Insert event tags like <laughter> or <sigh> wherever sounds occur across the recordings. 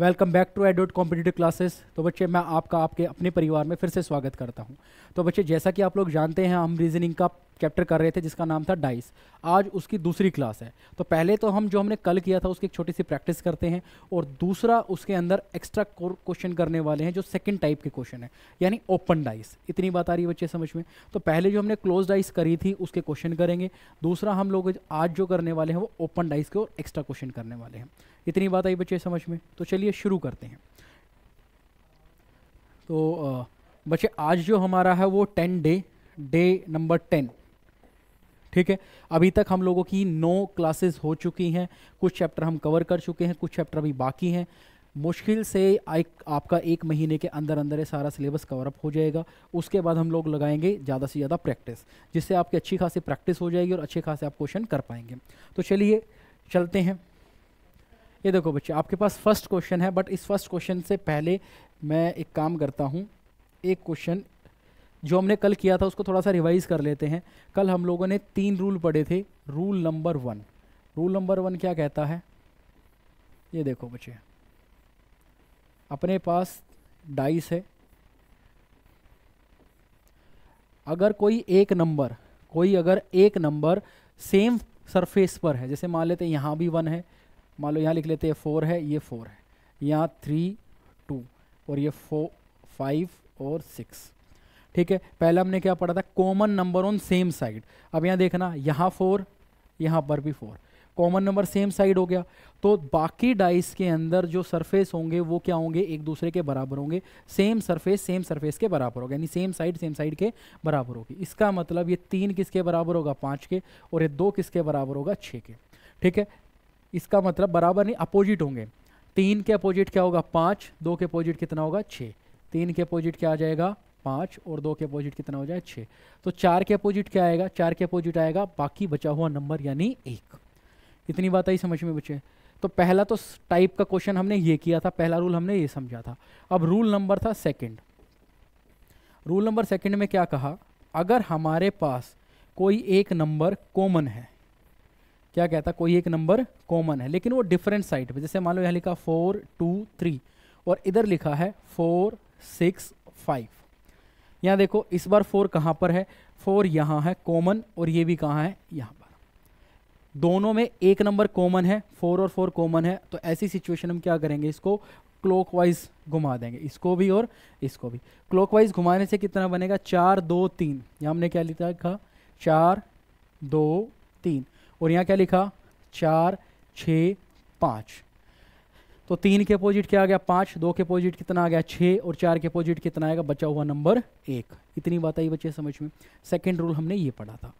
welcome back to एडोट competitive classes तो बच्चे मैं आपका आपके अपने परिवार में फिर से स्वागत करता हूं तो बच्चे जैसा कि आप लोग जानते हैं हम रीजनिंग का चैप्टर कर रहे थे जिसका नाम था डाइस आज उसकी दूसरी क्लास है तो पहले तो हम जो हमने कल किया था उसकी एक छोटी सी प्रैक्टिस करते हैं और दूसरा उसके अंदर एक्स्ट्रा क्वेश्चन करने वाले हैं जो सेकंड टाइप के क्वेश्चन है यानी ओपन डाइस इतनी बात आ रही है बच्चे समझ में तो पहले जो हमने क्लोज डाइस करी थी उसके क्वेश्चन करेंगे दूसरा हम लोग आज जो करने वाले हैं वो ओपन डाइस के और एक्स्ट्रा क्वेश्चन करने वाले हैं इतनी बात आई बच्चे समझ में तो चलिए शुरू करते हैं तो बच्चे आज जो हमारा है वो ten day day number ten ठीक है अभी तक हम लोगों की नौ क्लासेस हो चुकी हैं कुछ चैप्टर हम कवर कर चुके हैं कुछ चैप्टर अभी बाकी हैं मुश्किल से एक आपका एक महीने के अंदर अंदर ये सारा सिलेबस कवर अप हो जाएगा उसके बाद हम लोग लगाएंगे ज़्यादा से ज़्यादा प्रैक्टिस जिससे आपकी अच्छी खासी प्रैक्टिस हो जाएगी और अच्छे खासे आप क्वेश्चन कर पाएंगे तो चलिए चलते हैं ये देखो बच्चे आपके पास फर्स्ट क्वेश्चन है बट इस फर्स्ट क्वेश्चन से पहले मैं एक काम करता हूँ एक क्वेश्चन जो हमने कल किया था उसको थोड़ा सा रिवाइज कर लेते हैं कल हम लोगों ने तीन रूल पढ़े थे rule number one rule number one क्या कहता है ये देखो बच्चे अपने पास डाइस है अगर कोई एक नंबर कोई अगर एक नंबर सेम सरफेस पर है जैसे मान लेते हैं यहाँ भी वन है मान लो यहाँ लिख लेते हैं फोर है ये फोर है यहाँ थ्री टू और ये फो फाइव और सिक्स ठीक है पहले हमने क्या पढ़ा था common number on same side अब यहां देखना यहां फोर यहां पर भी four common number same side हो गया तो बाकी डाइस के अंदर जो सरफेस होंगे वो क्या होंगे एक दूसरे के बराबर होंगे सेम सरफेस सेम सरफेस के बराबर होगा यानी सेम साइड सेम साइड के बराबर होगी इसका मतलब ये तीन किसके बराबर होगा पाँच के और ये दो किसके बराबर होगा छः के ठीक है इसका मतलब बराबर नहीं अपोजिट होंगे तीन के अपोजिट क्या होगा पाँच दो के अपोजिट कितना होगा छः तीन के अपोजिट क्या आ जाएगा पाँच और दो के अपोजिट कितना हो जाए छः तो चार के अपोजिट क्या आएगा चार के अपोजिट आएगा बाकी बचा हुआ नंबर यानी एक इतनी बात आई समझ में बचे तो पहला तो टाइप का क्वेश्चन हमने ये किया था पहला रूल हमने ये समझा था अब रूल नंबर था सेकेंड रूल नंबर सेकेंड में क्या कहा अगर हमारे पास कोई एक नंबर कॉमन है क्या कहता कोई एक नंबर कॉमन है लेकिन वो डिफरेंट साइड पे जैसे मान लो यहाँ लिखा फोर टू थ्री और इधर लिखा है फोर सिक्स फाइव यहाँ देखो इस बार फोर कहाँ पर है फोर यहाँ है कॉमन और ये भी कहाँ है यहाँ पर दोनों में एक नंबर कॉमन है फोर और फोर कॉमन है तो ऐसी सिचुएशन हम क्या करेंगे इसको क्लॉकवाइज घुमा देंगे इसको भी और इसको भी क्लॉकवाइज घुमाने से कितना बनेगा चार दो तीन यहाँ हमने क्या लिखा कहा चार दो तीन और यहाँ क्या लिखा चार छ पाँच तो तीन के अपोजिट क्या आ गया पाँच दो के अपोजिट कितना आ गया छः और चार के अपोजिट कितना आएगा बचा हुआ नंबर एक इतनी बात आई बच्चे समझ में सेकेंड रूल हमने ये पढ़ा था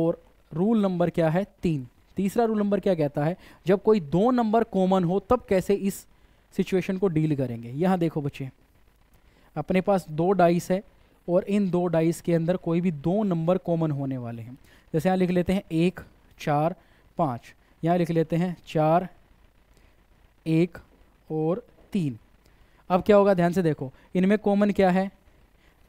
और रूल नंबर क्या है तीन तीसरा रूल नंबर क्या कहता है जब कोई दो नंबर कॉमन हो तब कैसे इस सिचुएशन को डील करेंगे यहाँ देखो बच्चे अपने पास दो डाइस है और इन दो डाइस के अंदर कोई भी दो नंबर कॉमन होने वाले हैं जैसे यहाँ लिख लेते हैं एक चार पाँच यहाँ लिख लेते हैं चार एक और तीन अब क्या होगा ध्यान से देखो इनमें कॉमन क्या है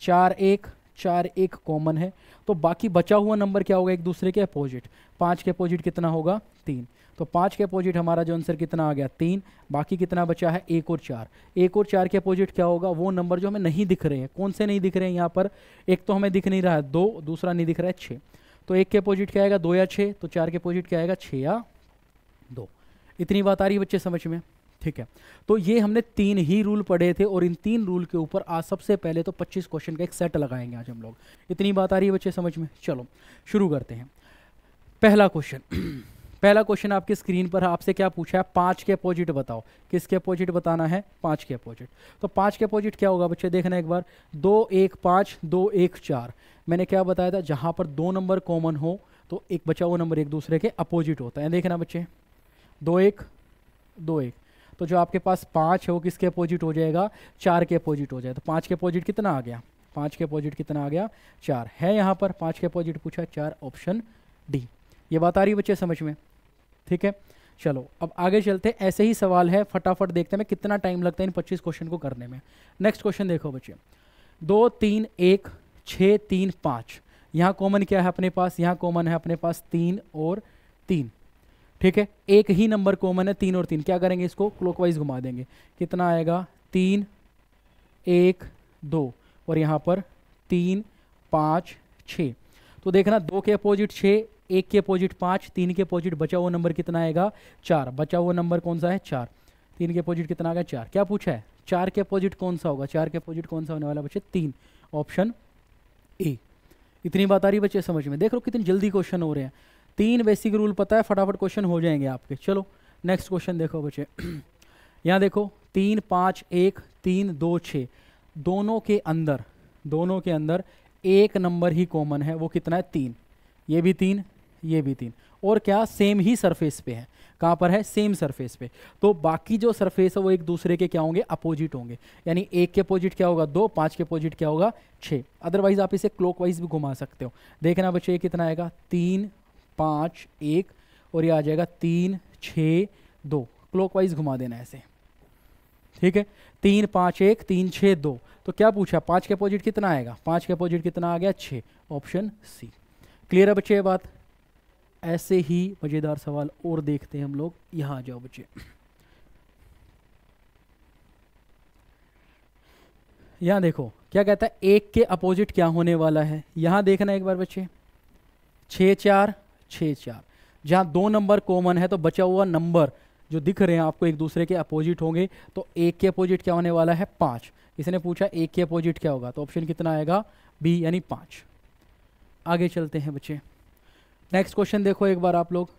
चार एक चार एक कॉमन है तो बाकी बचा हुआ नंबर क्या होगा एक दूसरे के अपोजिट पाँच के अपोजिट कितना होगा तीन तो पाँच के अपोजिट हमारा जो आंसर कितना आ गया तीन बाकी कितना बचा है एक और चार एक और चार के अपोजिट क्या होगा वो नंबर जो हमें नहीं दिख रहे हैं कौन से नहीं दिख रहे हैं यहाँ पर एक तो हमें दिख नहीं रहा है दो दूसरा नहीं दिख रहा है छः तो एक के अपोजिट क्या आएगा दो या छः तो चार के अपोजिट क्या आएगा छः या दो इतनी बात आ रही है बच्चे समझ में ठीक है तो ये हमने तीन ही रूल पढ़े थे और इन तीन रूल के ऊपर आज सबसे पहले तो 25 क्वेश्चन का एक सेट लगाएंगे आज हम लोग इतनी बात आ रही है बच्चे समझ में चलो शुरू करते हैं पहला क्वेश्चन <clears throat> पहला क्वेश्चन आपकी स्क्रीन पर है आपसे क्या पूछा है पांच के अपोजिट बताओ किसके अपोजिट बताना है पाँच के अपोजिट तो पाँच के अपोजिट क्या होगा बच्चे देखना एक बार दो एक पाँच दो एक चार मैंने क्या बताया था जहाँ पर दो नंबर कॉमन हो तो एक बचा वो नंबर एक दूसरे के अपोजिट होता है देखना बच्चे दो एक दो एक तो जो आपके पास पाँच है वो किसके अपोजिट हो जाएगा चार के अपोजिट हो जाए तो पाँच के अपोजिट कितना आ गया पाँच के अपोजिट कितना आ गया चार है यहाँ पर पाँच के अपोजिट पूछा चार ऑप्शन डी ये बात आ रही बच्चे समझ में ठीक है चलो अब आगे चलते ऐसे ही सवाल है फटाफट देखते हैं मैं कितना टाइम लगता है इन पच्चीस क्वेश्चन को करने में नेक्स्ट क्वेश्चन देखो बच्चे दो तीन एक छः तीन पाँच यहाँ कॉमन क्या है अपने पास यहाँ कॉमन है अपने पास तीन और तीन ठीक है एक ही नंबर कॉमन है तीन और तीन क्या करेंगे इसको क्लॉकवाइज घुमा देंगे कितना आएगा तीन एक दो और यहाँ पर तीन पाँच छ तो देखना दो के अपोजिट छः एक के अपोजिट पाँच तीन के अपोजिट बचा हुआ नंबर कितना आएगा चार बचा हुआ नंबर कौन सा है चार तीन के अपोजिट कितना आएगा चार क्या पूछा है चार के अपोजिट कौन सा होगा चार के अपोजिट कौन सा होने वाला बच्चे तीन ऑप्शन ए इतनी बात आ रही बच्चे समझ में देख लो कितनी जल्दी क्वेश्चन हो रहे हैं तीन बेसिक रूल पता है फटाफट क्वेश्चन हो जाएंगे आपके चलो नेक्स्ट क्वेश्चन देखो बच्चे <clears throat> यहाँ देखो तीन पाँच एक तीन दो छः दोनों के अंदर दोनों के अंदर एक नंबर ही कॉमन है वो कितना है तीन ये भी तीन ये भी तीन और क्या सेम ही सरफेस पे है कहाँ पर है सेम सरफेस पे तो बाकी जो सरफेस है वो एक दूसरे के क्या होंगे अपोजिट होंगे यानी एक के अपोजिट क्या होगा दो पाँच के अपोजिट क्या होगा छः अदरवाइज आप इसे क्लॉकवाइज भी घुमा सकते हो देखना बच्चे कितना आएगा तीन पाँच एक और ये आ जाएगा तीन छः दो क्लॉकवाइज घुमा देना ऐसे ठीक है तीन पाँच एक तीन छः दो तो क्या पूछा पाँच के अपोजिट कितना आएगा पाँच के अपोजिट कितना आ गया छः ऑप्शन सी क्लियर है बच्चे ये बात ऐसे ही मज़ेदार सवाल और देखते हैं हम लोग यहाँ जाओ बच्चे यहाँ देखो क्या कहता है एक के अपोजिट क्या होने वाला है यहाँ देखना एक बार बच्चे छः चार छः चार जहाँ दो नंबर कॉमन है तो बचा हुआ नंबर जो दिख रहे हैं आपको एक दूसरे के अपोजिट होंगे तो एक के अपोजिट क्या होने वाला है पाँच इसने पूछा एक के अपोजिट क्या होगा तो ऑप्शन कितना आएगा बी यानी पाँच आगे चलते हैं बच्चे नेक्स्ट क्वेश्चन देखो एक बार आप लोग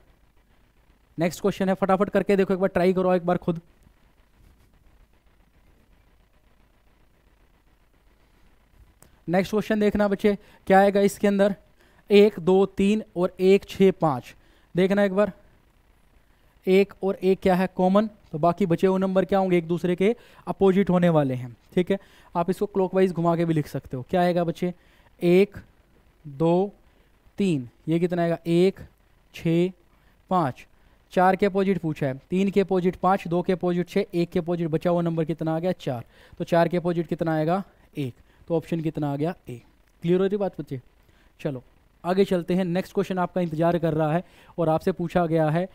नेक्स्ट क्वेश्चन है फटाफट करके देखो एक बार ट्राई करो एक बार खुद नेक्स्ट क्वेश्चन देखना बच्चे क्या आएगा इसके अंदर एक दो तीन और एक छः पाँच देखना एक बार एक और एक क्या है कॉमन तो बाकी बचे हुए नंबर क्या होंगे एक दूसरे के अपोजिट होने वाले हैं ठीक है आप इसको क्लॉकवाइज घुमा के भी लिख सकते हो क्या आएगा बच्चे एक दो तीन ये कितना आएगा एक छः पाँच चार के अपोजिट पूछा है तीन के अपोजिट पाँच दो के अपोजिट छः एक के अपोजिट बचा हुआ नंबर कितना आ गया चार तो चार के अपोजिट कितना आएगा एक तो ऑप्शन कितना आ गया ए क्लियर हो रही बात बच्चे चलो आगे चलते हैं नेक्स्ट क्वेश्चन आपका इंतजार कर रहा है और आपसे पूछा गया है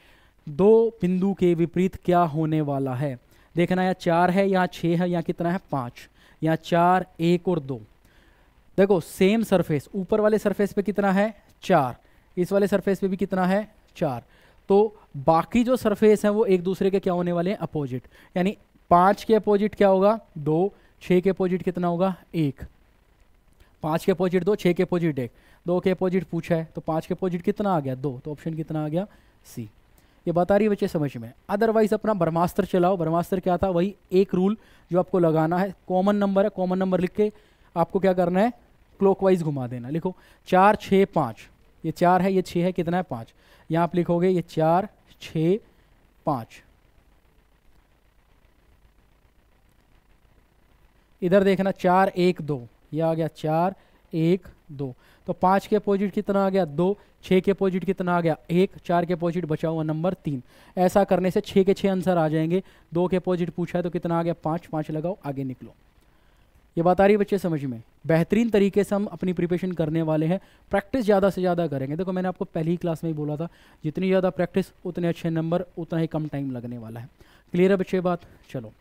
दो बिंदु के विपरीत क्या होने वाला है देखना यहाँ चार है यहाँ छः है यहाँ कितना है पाँच यहाँ चार एक और दो देखो सेम सरफेस ऊपर वाले सरफेस पे कितना है चार इस वाले सरफेस पे भी कितना है चार तो बाकी जो सरफेस हैं वो एक दूसरे के क्या होने वाले हैं अपोजिट यानी पाँच के अपोजिट क्या होगा दो छः के अपोजिट कितना होगा एक पाँच के अपोजिट दो छः के अपोजिट एक दो के अपोजिट पूछा है तो पाँच के अपोजिट कितना आ गया दो तो ऑप्शन कितना आ गया सी ये बता रही है बच्चे समझ में अदरवाइज अपना ब्रह्मास्त्र चलाओ ब्रह्मास्त्र क्या था वही एक रूल जो आपको लगाना है कॉमन नंबर है कॉमन नंबर लिख के आपको क्या करना है क्लॉकवाइज घुमा देना लिखो चार छः पाँच ये चार है ये छः है कितना है पाँच यहाँ आप लिखोगे ये चार छ पाँच इधर देखना चार एक दो ये आ गया चार एक दो तो पाँच के अपोजिट कितना आ गया दो छः के अपोजिट कितना आ गया एक चार के अपोजिट बचा हुआ नंबर तीन ऐसा करने से छः के छः आंसर आ जाएंगे दो के अपोजिट पूछा है तो कितना आ गया पाँच पाँच लगाओ आगे निकलो ये बात आ रही बच्चे समझ में बेहतरीन तरीके से हम अपनी प्रिपरेशन करने वाले हैं प्रैक्टिस ज़्यादा से ज़्यादा करेंगे देखो मैंने आपको पहली क्लास में ही बोला था जितनी ज़्यादा प्रैक्टिस उतने अच्छे नंबर उतना ही कम टाइम लगने वाला है क्लियर है बच्चे बात चलो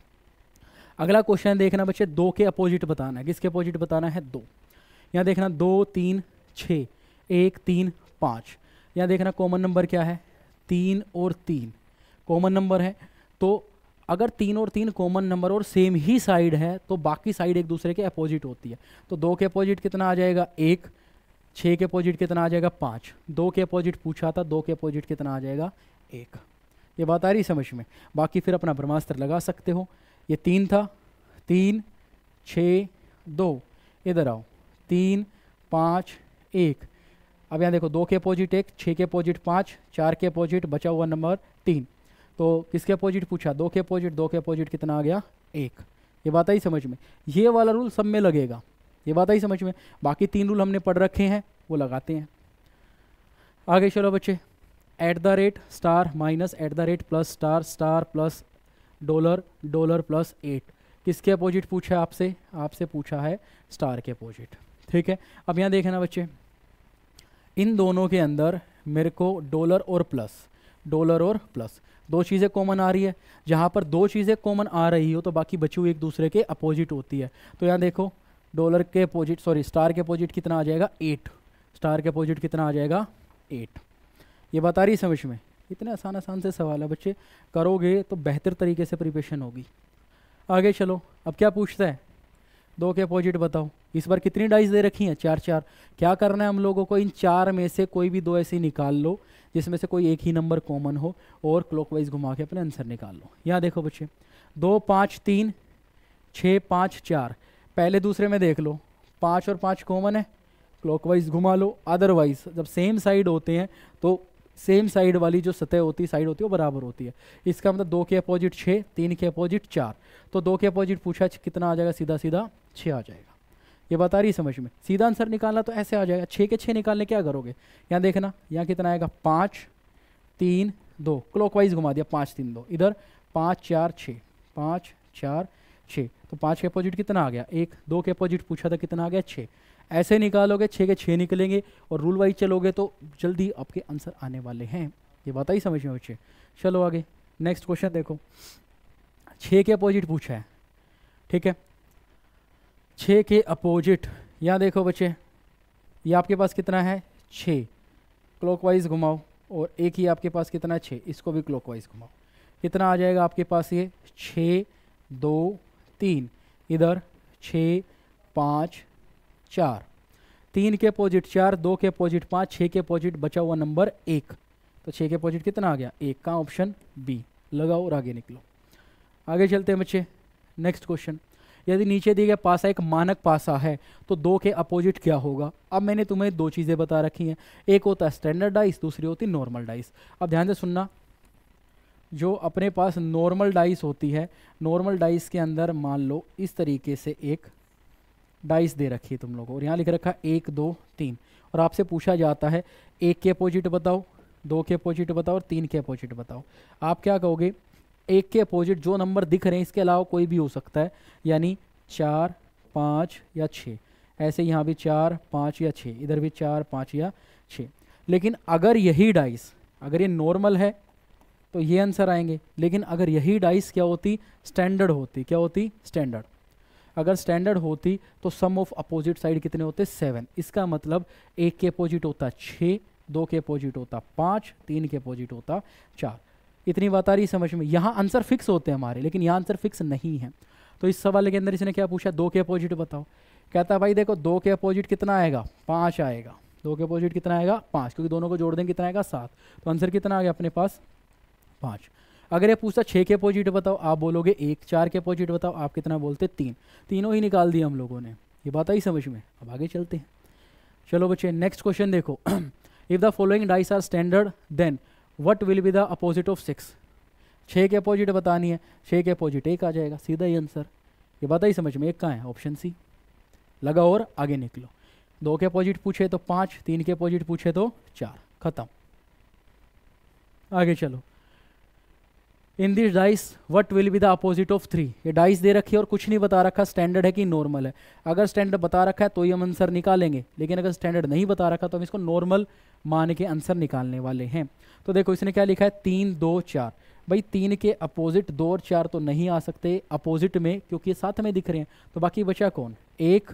अगला क्वेश्चन देखना बच्चे दो के अपोजिट बताना है किसके अपोजिट बताना है दो यहाँ देखना दो तीन छः एक तीन पाँच यहाँ देखना कॉमन नंबर क्या है तीन और तीन कॉमन नंबर है तो अगर तीन और तीन कॉमन नंबर और सेम ही साइड है तो बाकी साइड एक दूसरे के अपोजिट होती है तो दो के अपोजिट कितना आ जाएगा एक छः के अपोजिट कितना आ जाएगा पाँच दो के अपोजिट पूछा था दो के अपोजिट कितना आ जाएगा एक ये बात आ रही समझ में बाकी फिर अपना ब्रह्मास्त्र लगा सकते हो ये तीन था तीन छः दो इधर आओ तीन पाँच एक अब यहाँ देखो दो के अपोजिट एक छः के अपोजिट पाँच चार के अपोजिट बचा हुआ नंबर तीन तो किसके अपोजिट पूछा दो के अपोजिट दो के अपोजिट कितना आ गया एक ये बात आई समझ में ये वाला रूल सब में लगेगा ये बात आई समझ में बाकी तीन रूल हमने पढ़ रखे हैं वो लगाते हैं आगे चलो बच्चे at the rate star minus at the rate plus star star plus dollar dollar plus at किसके अपोजिट पूछा है आपसे आपसे पूछा है स्टार के अपोजिट ठीक है अब यहाँ देखे ना बच्चे इन दोनों के अंदर मेरे को डॉलर और प्लस डॉलर और प्लस दो चीज़ें कॉमन आ रही है जहाँ पर दो चीज़ें कॉमन आ रही हो तो बाकी बची हुई एक दूसरे के अपोजिट होती है तो यहाँ देखो डॉलर के अपोजिट सॉरी स्टार के अपोजिट कितना आ जाएगा एट स्टार के अपोजिट कितना आ जाएगा एट ये बता रही समझ में इतने आसान आसान से सवाल है बच्चे करोगे तो बेहतर तरीके से प्रिपेशन होगी आगे चलो अब क्या पूछता है दो के अपोजिट बताओ इस बार कितनी डाइस दे रखी हैं चार चार क्या करना है हम लोगों को इन चार में से कोई भी दो ऐसी निकाल लो जिसमें से कोई एक ही नंबर कॉमन हो और क्लॉकवाइज घुमा के अपने आंसर निकाल लो यहाँ देखो बच्चे दो पाँच तीन छः पाँच चार पहले दूसरे में देख लो पाँच और पाँच कॉमन है क्लॉकवाइज घुमा लो अदरवाइज जब सेम साइड होते हैं तो सेम साइड वाली जो सतह होती है साइड होती है वो बराबर होती है इसका मतलब दो के अपोजिट छः तीन के अपोजिट चार तो दो के अपोजिट पूछा कितना आ जाएगा सीधा सीधा छः आ जाएगा ये बता रही समझ में सीधा आंसर निकालना तो ऐसे आ जाएगा छः के छः निकालने क्या करोगे यहाँ देखना यहाँ कितना आएगा पाँच तीन दो क्लॉकवाइज घुमा दिया पाँच तीन दो इधर पाँच चार छः पाँच चार छः तो पाँच के अपोजिट कितना आ गया एक दो के अपोजिट पूछा था कितना आ गया छः ऐसे निकालोगे छः के छः निकलेंगे और रूल वाइज चलोगे तो जल्दी आपके आंसर आने वाले हैं ये बात ही समझ में बच्चे चलो आगे नेक्स्ट क्वेश्चन देखो छः के अपोजिट पूछा है ठीक है छः के अपोजिट यहाँ देखो बच्चे ये आपके पास कितना है छः क्लॉक घुमाओ और एक ही आपके पास कितना है छः इसको भी क्लॉक घुमाओ कितना आ जाएगा आपके पास ये छः दो तीन इधर छः पाँच चार तीन के अपोजिट चार दो के अपोजिट पाँच छः के अपोजिट बचा हुआ नंबर एक तो छः के अपोजिट कितना आ गया एक का ऑप्शन बी लगाओ और आगे निकलो आगे चलते हैं बच्चे नेक्स्ट क्वेश्चन यदि नीचे दिए गए पासा एक मानक पासा है तो दो के अपोजिट क्या होगा अब मैंने तुम्हें दो चीज़ें बता रखी हैं एक होता है स्टैंडर्ड डाइस दूसरी होती है नॉर्मल डाइस अब ध्यान से सुनना जो अपने पास नॉर्मल डाइस होती है नॉर्मल डाइस के अंदर मान लो इस तरीके से एक डाइस दे रखी है तुम लोगों और यहाँ लिख रखा है एक दो तीन और आपसे पूछा जाता है एक के अपोजिट बताओ दो के अपोजिट बताओ और तीन के अपोजिट बताओ आप क्या कहोगे एक के अपोजिट जो नंबर दिख रहे हैं इसके अलावा कोई भी हो सकता है यानी चार पाँच या छः ऐसे यहाँ भी चार पाँच या छः इधर भी चार पाँच या छः लेकिन अगर यही डाइस अगर ये नॉर्मल है तो ये आंसर आएंगे लेकिन अगर यही डाइस क्या होती स्टैंडर्ड होती क्या होती स्टैंडर्ड अगर स्टैंडर्ड होती तो सम ऑफ अपोजिट साइड कितने होते सेवन इसका मतलब एक के अपोजिट होता छः दो के अपोजिट होता पाँच तीन के अपोजिट होता चार इतनी बात आ रही समझ में यहाँ आंसर फिक्स होते हैं हमारे लेकिन यहाँ आंसर फिक्स नहीं है तो इस सवाल के अंदर इसने क्या पूछा दो के अपोजिट बताओ कहता भाई देखो दो के अपोजिट कितना आएगा पाँच आएगा दो के अपोजिट कितना आएगा पाँच क्योंकि दोनों को जोड़ देंगे कितना आएगा सात तो आंसर कितना आ गया अपने पास पाँच अगर ये पूछता छः के अपोजिट बताओ आप बोलोगे एक चार के अपोजिट बताओ आप कितना बोलते तीन तीनों ही निकाल दिए हम लोगों ने ये बात आई समझ में अब आगे चलते हैं चलो बच्चे नेक्स्ट क्वेश्चन देखो if the following dice are standard then what will be the opposite of six छः के अपोजिट बतानी है छः के अपोजिट एक आ जाएगा सीधा ही आंसर ये बात आई समझ में एक कहाँ है ऑप्शन सी लगा और आगे निकलो दो के अपोजिट पूछे तो पाँच तीन के अपोजिट पूछे तो चार खत्म आगे चलो in this dice what will be the opposite of three ये डाइस दे रखी है और कुछ नहीं बता रखा स्टैंडर्ड है कि नॉर्मल है अगर स्टैंडर्ड बता रखा है तो ये हम आंसर निकालेंगे लेकिन अगर स्टैंडर्ड नहीं बता रखा तो हम इसको नॉर्मल मान के आंसर निकालने वाले हैं तो देखो इसने क्या लिखा है तीन दो चार भाई तीन के अपोजिट दो और चार तो नहीं आ सकते अपोजिट में क्योंकि ये साथ में दिख रहे हैं तो बाकी बचा कौन एक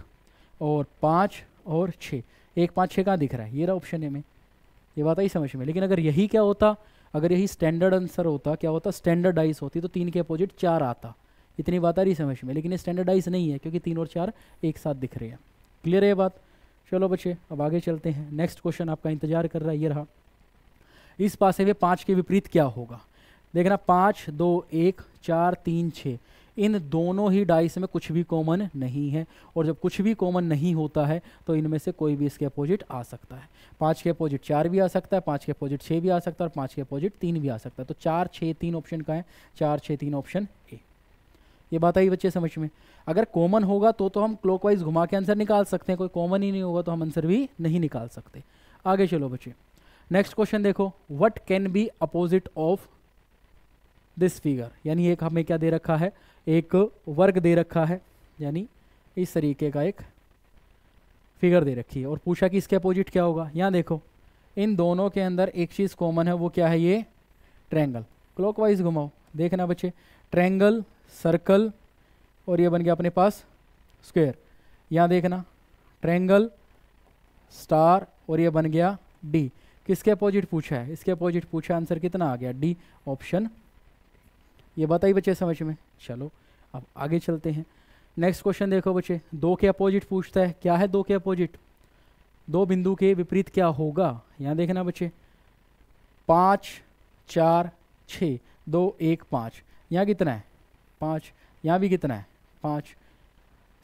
और पाँच और छः एक पाँच छः कहाँ दिख रहा है ये रहा ऑप्शन ए में ये बात आई समझ में लेकिन अगर यही क्या होता अगर यही स्टैंडर्ड आंसर होता क्या होता स्टैंडर्डाइज होती तो तीन के अपोजिट चार आता इतनी बात आ रही समझ में लेकिन ये स्टैंडर्डाइज नहीं है क्योंकि तीन और चार एक साथ दिख रहे हैं क्लियर है ये बात चलो बच्चे अब आगे चलते हैं नेक्स्ट क्वेश्चन आपका इंतजार कर रहा है ये रहा इस पासे में पाँच के विपरीत क्या होगा देखना पाँच दो एक चार तीन छः इन दोनों ही डाइस में कुछ भी कॉमन नहीं है और जब कुछ भी कॉमन नहीं होता है तो इनमें से कोई भी इसके अपोजिट आ सकता है पाँच के अपोजिट चार भी आ सकता है पाँच के अपोजिट छः भी आ सकता है और पाँच के अपोजिट तीन भी आ सकता है तो चार छः तीन ऑप्शन का है चार छः तीन ऑप्शन ए ये बात आई बच्चे समझ में अगर कॉमन होगा तो तो हम क्लॉकवाइज घुमा के आंसर निकाल सकते हैं कोई कॉमन ही नहीं होगा तो हम आंसर भी नहीं निकाल सकते आगे चलो बच्चे नेक्स्ट क्वेश्चन देखो what can be opposite of this figure यानी एक हमें क्या दे रखा है एक वर्ग दे रखा है यानी इस तरीके का एक फिगर दे रखी है और पूछा कि इसके अपोजिट क्या होगा यहाँ देखो इन दोनों के अंदर एक चीज़ कॉमन है वो क्या है ये ट्रैंगल क्लॉकवाइज घुमाओ देखना बच्चे ट्रैंगल सर्कल और ये बन गया अपने पास स्क्वेयर यहाँ देखना ट्रैंगल स्टार और ये बन गया डी किसके अपोजिट पूछा है इसके अपोजिट पूछा आंसर कितना आ गया डी ऑप्शन ये बात आई बच्चे समझ में चलो अब आगे चलते हैं नेक्स्ट क्वेश्चन देखो बच्चे दो के अपोजिट पूछता है क्या है दो के अपोजिट दो बिंदु के विपरीत क्या होगा यहाँ देखना बच्चे पाँच चार छ दो एक पाँच यहाँ कितना है पाँच यहाँ भी कितना है पाँच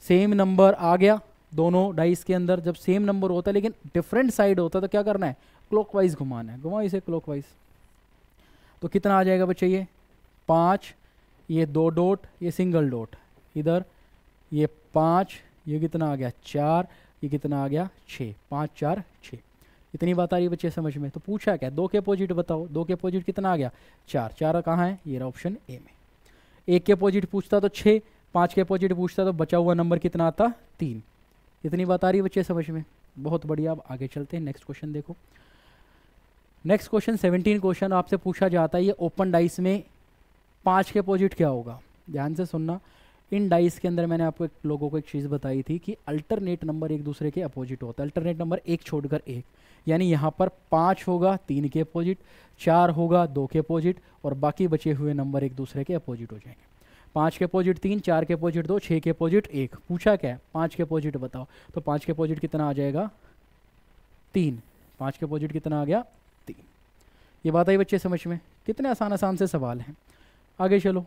सेम नंबर आ गया दोनों डाइस के अंदर जब सेम नंबर होता है लेकिन डिफरेंट साइड होता है तो क्या करना है क्लॉकवाइज घुमाना है घुमाओ इसे क्लॉकवाइज तो कितना आ जाएगा बच्चे ये पाँच ये दो डोट ये सिंगल डोट इधर ये पाँच ये कितना आ गया चार ये कितना आ गया छः पाँच चार छः इतनी बात आ रही है बच्चे समझ में तो पूछा क्या दो के अपोजिट बताओ दो के अपोजिट कितना आ गया चार चार कहाँ है ये ऑप्शन ए में एक के अपोजिट पूछता तो छः पाँच के अपोजिट पूछता तो बचा हुआ नंबर कितना आता तीन इतनी बात आ रही है बच्चे समझ में बहुत बढ़िया अब आगे चलते हैं नेक्स्ट क्वेश्चन देखो नेक्स्ट क्वेश्चन सेवनटीन क्वेश्चन आपसे पूछा जाता है ये ओपन डाइस में पाँच के अपोजिट क्या होगा ध्यान से सुनना इन डाइस के अंदर मैंने आपको एक लोगों को एक चीज़ बताई थी कि अल्टरनेट नंबर एक दूसरे के अपोजिट होता है अल्टरनेट नंबर एक छोड़कर एक यानी यहाँ पर पाँच होगा तीन के अपोजिट चार होगा दो के अपोजिट और बाकी बचे हुए नंबर एक दूसरे के अपोजिट हो जाएंगे पाँच के अपोजिट तीन चार के अपोजिट दो छः के अपोजिट एक पूछा क्या है पाँच के अपोजिट बताओ तो पाँच के अपोजिट कितना आ जाएगा तीन पाँच के अपोजिट कितना आ गया तीन ये बात आई बच्चे समझ में कितने आसान आसान से सवाल हैं आगे चलो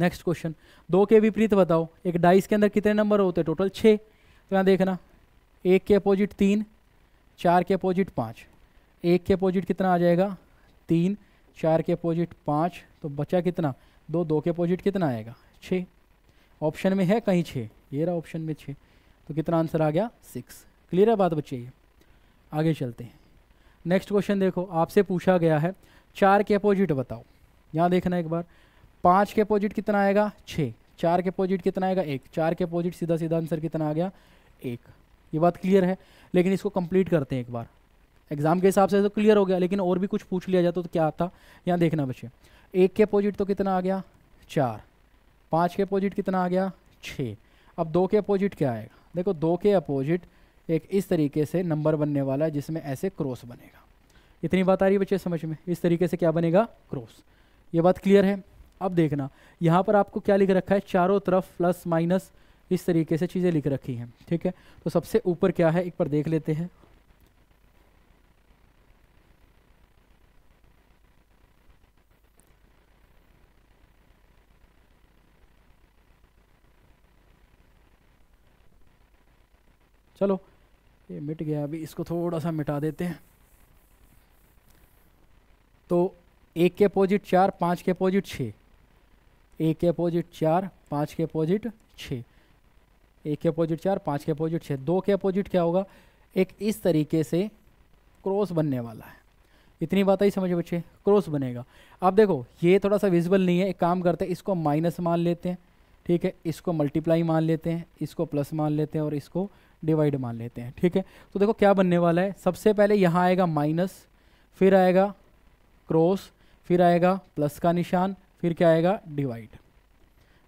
नेक्स्ट क्वेश्चन दो के विपरीत बताओ एक डाइस के अंदर कितने नंबर होते हैं टोटल छः तो यहाँ देखना एक के अपोजिट तीन चार के अपोजिट पाँच एक के अपोजिट कितना आ जाएगा तीन चार के अपोजिट पाँच तो बचा कितना दो दो के अपोजिट कितना आएगा छः ऑप्शन में है कहीं छः ये रहा ऑप्शन में छः तो कितना आंसर आ गया सिक्स क्लियर है बात बच्चे ये आगे चलते हैं नेक्स्ट क्वेश्चन देखो आपसे पूछा गया है चार के अपोजिट बताओ यहाँ देखना एक बार पाँच के अपोजिट कितना आएगा छः चार के अपोजिट कितना आएगा एक चार के अपोजिट सीधा सीधा आंसर कितना आ गया एक ये बात क्लियर है लेकिन इसको कंप्लीट करते हैं एक बार एग्जाम के हिसाब से तो क्लियर हो गया लेकिन और भी कुछ पूछ लिया जाता तो क्या आता यहाँ देखना बच्चे एक के अपोजिट तो कितना आ गया चार पाँच के अपोजिट कितना आ गया छः अब दो के अपोजिट क्या आएगा देखो दो के अपोजिट एक इस तरीके से नंबर बनने वाला है जिसमें ऐसे क्रॉस बनेगा इतनी बात आ रही है बच्चे समझ में इस तरीके से क्या बनेगा क्रॉस ये बात क्लियर है अब देखना यहाँ पर आपको क्या लिख रखा है चारों तरफ प्लस माइनस इस तरीके से चीज़ें लिख रखी हैं ठीक है तो सबसे ऊपर क्या है एक बार देख लेते हैं चलो ये मिट गया अभी इसको थोड़ा सा मिटा देते हैं तो एक के अपोजिट चार पाँच के अपोजिट छः एक के अपोजिट चार पाँच के अपोजिट छः एक के अपोजिट चार पाँच के अपोजिट छः दो के अपोजिट क्या होगा एक इस तरीके से क्रॉस बनने वाला है इतनी बात ही समझो बच्चे क्रॉस बनेगा अब देखो ये थोड़ा सा विजिबल नहीं है एक काम करते हैं इसको माइनस मान लेते हैं ठीक है इसको मल्टीप्लाई मान लेते हैं इसको प्लस मान लेते हैं और इसको डिवाइड मान लेते हैं ठीक है तो देखो क्या बनने वाला है सबसे पहले यहाँ आएगा माइनस फिर आएगा क्रॉस फिर आएगा प्लस का निशान फिर क्या आएगा डिवाइड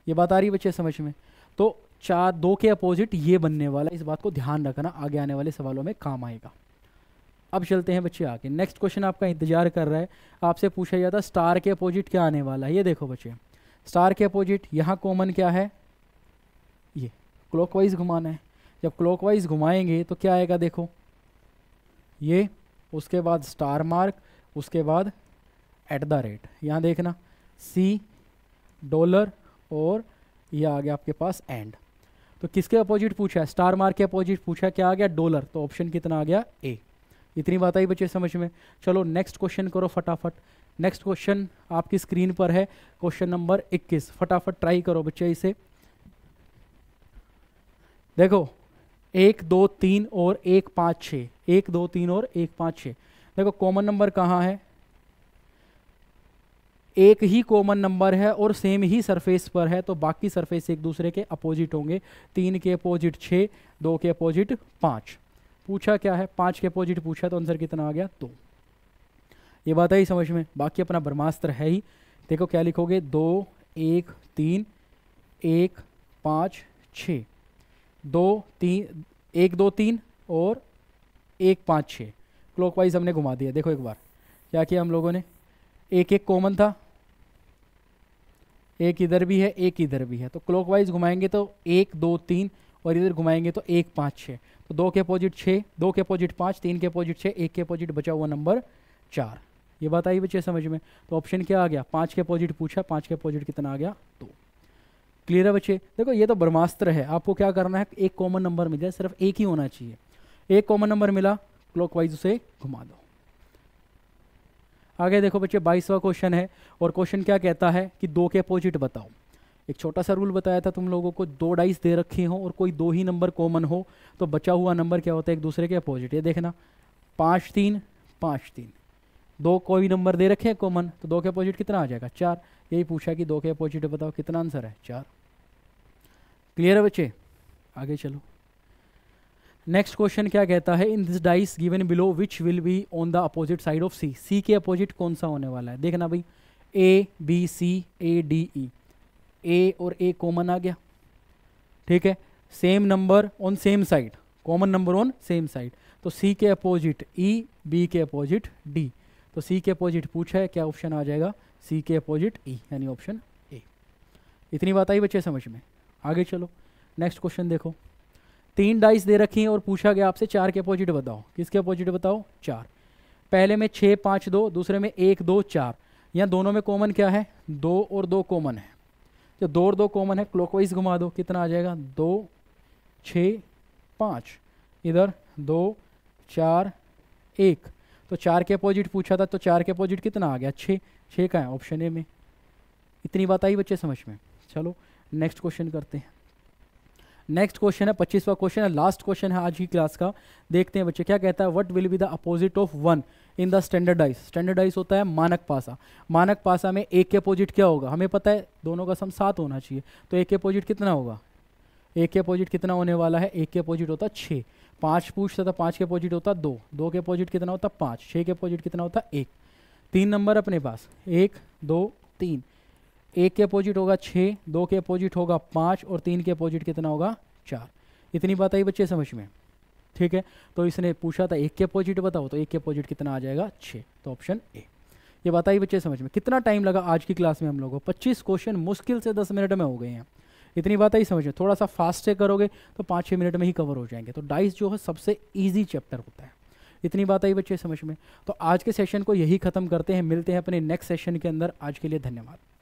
ये बात आ रही बच्चे समझ में तो चार दो के अपोजिट ये बनने वाला इस बात को ध्यान रखना आगे आने वाले सवालों में काम आएगा अब चलते हैं बच्चे आगे नेक्स्ट क्वेश्चन आपका इंतजार कर रहा है आपसे पूछा जाता स्टार के अपोजिट क्या आने वाला है ये देखो बच्चे स्टार के अपोजिट यहाँ कॉमन क्या है ये क्लॉकवाइज घुमाना है जब क्लॉकवाइज घुमाएंगे तो क्या आएगा देखो ये उसके बाद स्टार मार्क उसके बाद एट द रेट यहाँ देखना सी डॉलर और ये आ गया आपके पास एंड तो किसके अपोजिट पूछा है स्टार मार्क के अपोजिट पूछा क्या आ गया डॉलर तो ऑप्शन कितना आ गया ए इतनी बात आई बच्चे समझ में चलो नेक्स्ट क्वेश्चन करो फटाफट नेक्स्ट क्वेश्चन आपकी स्क्रीन पर है क्वेश्चन नंबर 21 फटाफट ट्राई करो बच्चे इसे देखो एक दो तीन और एक पाँच छः एक दो तीन और एक पाँच छः देखो कॉमन नंबर कहाँ है एक ही कॉमन नंबर है और सेम ही सरफेस पर है तो बाकी सरफेस एक दूसरे के अपोजिट होंगे तीन के अपोजिट छः दो के अपोजिट पाँच पूछा क्या है पाँच के अपोजिट पूछा तो आंसर कितना आ गया दो ये बात आई समझ में बाकी अपना ब्रह्मास्त्र है ही देखो क्या लिखोगे दो एक तीन एक पाँच छ दो तीन एक दो तीन और एक पाँच छः क्लॉकवाइज हमने घुमा दिया देखो एक बार क्या किया हम लोगों ने एक एक कॉमन था एक इधर भी है एक इधर भी है तो क्लॉक घुमाएंगे तो एक दो तीन और इधर घुमाएंगे तो एक पाँच छः तो दो के अपोजिट छः दो के अपोजिट पाँच तीन के अपोजिट छः एक के अपोजिट बचा हुआ नंबर चार ये बात आई बच्चे समझ में तो ऑप्शन क्या आ गया पाँच के अपोजिट पूछा पाँच के अपोजिट कितना आ गया दो क्लियर है बच्चे देखो ये तो ब्रह्मास्त्र है आपको क्या करना है एक कॉमन नंबर मिल जाए सिर्फ एक ही होना चाहिए एक कॉमन नंबर मिला क्लॉक उसे घुमा दो आगे देखो बच्चे बाईसवा क्वेश्चन है और क्वेश्चन क्या कहता है कि दो के अपोजिट बताओ एक छोटा सा रूल बताया था तुम लोगों को दो डाइस दे रखे हो और कोई दो ही नंबर कॉमन हो तो बचा हुआ नंबर क्या होता है एक दूसरे के अपोजिट ये देखना पाँच तीन पाँच तीन दो कोई नंबर दे रखे हैं कॉमन तो दो के अपोजिट कितना आ जाएगा चार यही पूछा कि दो के अपोजिट बताओ कितना आंसर है चार क्लियर है बच्चे आगे चलो नेक्स्ट क्वेश्चन क्या कहता है in this dice given below which will be on the opposite side of C C के अपोजिट कौन सा होने वाला है देखना भाई A B C A D E ए और ए कॉमन आ गया ठीक है same number on same side common number on same side तो सी के अपोजिट ई बी के अपोजिट डी तो सी के अपोजिट पूछा है क्या ऑप्शन आ जाएगा सी के अपोजिट ई e, यानी ऑप्शन ए इतनी बात आई बच्चे समझ में आगे चलो नेक्स्ट क्वेश्चन देखो तीन डाइस दे रखी हैं और पूछा गया आपसे चार के अपोजिट बताओ किसके अपोजिट बताओ चार पहले में छः पाँच दो दूसरे में एक दो चार यहाँ दोनों में कॉमन क्या है दो और दो कॉमन है जो दो और दो कॉमन है क्लॉकवाइज घुमा दो कितना आ जाएगा दो छः पाँच इधर दो चार एक तो चार के अपोजिट पूछा था तो चार के अपोजिट कितना आ गया छः छः का है ऑप्शन ए में इतनी बात आई बच्चे समझ में चलो नेक्स्ट क्वेश्चन करते हैं नेक्स्ट क्वेश्चन है पच्चीसवा क्वेश्चन है लास्ट क्वेश्चन है आज की क्लास का देखते हैं बच्चे क्या कहता है what will be the opposite of one in the standardise standardise होता है मानक पासा मानक पासा में एक के अपोजिट क्या होगा हमें पता है दोनों का सम सात होना चाहिए तो एक के अपोजिट कितना होगा एक के अपोजिट कितना होने वाला है एक के अपोजिट होता है छः पाँच पूछता था पाँच के अपोजिट होता दो दो के अपोजिट कितना होता पाँच छः के अपोजिट कितना होता एक तीन नंबर अपने पास एक दो तीन एक के अपोजिट होगा छः दो के अपोजिट होगा पाँच और तीन के अपोजिट कितना होगा चार इतनी बात आई बच्चे समझ में ठीक है तो इसने पूछा था एक के अपोजिट बताओ तो एक के अपोजिट कितना आ जाएगा छः तो ऑप्शन ए ये बताइए बच्चे समझ में कितना टाइम लगा आज की क्लास में हम लोगों को पच्चीस क्वेश्चन मुश्किल से दस मिनट में हो गए हैं इतनी बात आई समझ में थोड़ा सा फास्ट से करोगे तो पाँच छः मिनट में ही कवर हो जाएंगे तो डाइस जो है सबसे ईजी चैप्टर होता है इतनी बात आई बच्चे समझ में तो आज के सेशन को यही ख़त्म करते हैं मिलते हैं अपने नेक्स्ट सेशन के अंदर आज के लिए धन्यवाद